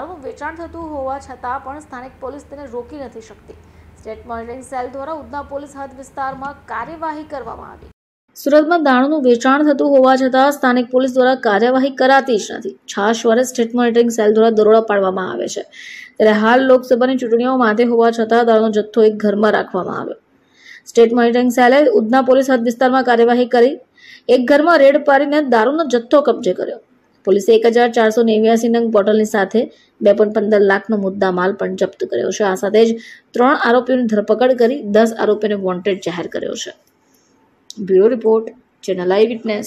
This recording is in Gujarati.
દારૂનું વેચાણ થતું હોવા છતાં પણ સ્થાનિક પોલીસ તેને રોકી નથી શકતી સ્ટેટ મોનિટરિંગ સેલ દ્વારા ઉધના પોલીસ હદ વિસ્તારમાં કાર્યવાહી કરવામાં આવી સુરતમાં દાણનું વેચાણ થતું હોવા છતાં સ્થાનિક પોલીસ દ્વારા કાર્યવાહી કરાતી જ નથી છાશ વર્ષ સ્ટેટ મોનિટરિંગ સેલ દ્વારા દરોડા પાડવામાં આવે છે ત્યારે હાલ લોકસભાની ચૂંટણીઓ માટે હોવા છતાં દાણનો જથ્થો એક ઘરમાં રાખવામાં આવ્યો સ્ટેટ મોનિટરિંગ સેલે ઉધના પોલીસ હદ વિસ્તારમાં કાર્યવાહી કરી એક ઘરમાં રેડ પાડીને દારૂનો જથ્થો કબજે કર્યો પોલીસે એક હજાર ચારસો નેવ્યાસી નંગ બોટલની સાથે બે પણ પંદર લાખનો મુદ્દા માલ પણ જપ્ત કર્યો છે આ સાથે જ ત્રણ આરોપીઓની ધરપકડ કરી દસ આરોપીને વોન્ટેડ જાહેર કર્યો છે bureau report channel eye witness